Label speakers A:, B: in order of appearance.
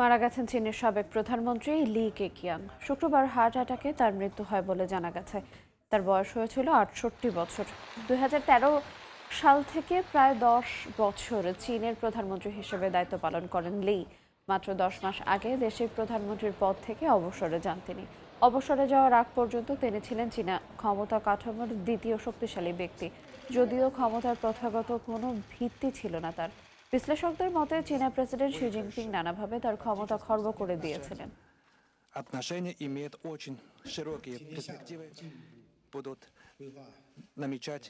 A: মারা গেছেন চীনের সাবেক প্রধানমন্ত্রী লি কে কিয়াং শুক্রবার হার্ট অ্যাটাকে তার মৃত্যু হয় বলে জানা গেছে তার বয়স হয়েছিল আটষট্টি বছর দুই সাল থেকে প্রায় দশ বছর চীনের প্রধানমন্ত্রী হিসেবে দায়িত্ব পালন করেন লি মাত্র দশ মাস আগে দেশের প্রধানমন্ত্রীর পদ থেকে অবসরে যান তিনি অবসরে যাওয়ার আগ পর্যন্ত তিনি ছিলেন চীনা ক্ষমতা কাঠামোর দ্বিতীয় শক্তিশালী ব্যক্তি যদিও ক্ষমতার প্রথাগত কোনো ভিত্তি ছিল না তার বিশ্লেষকদের মতে চীনের প্রেসিডেন্ট শি জিনপিং নানাভাবে তার ক্ষমতা খর্ব করে দিয়েছিলেন
B: будут намечать.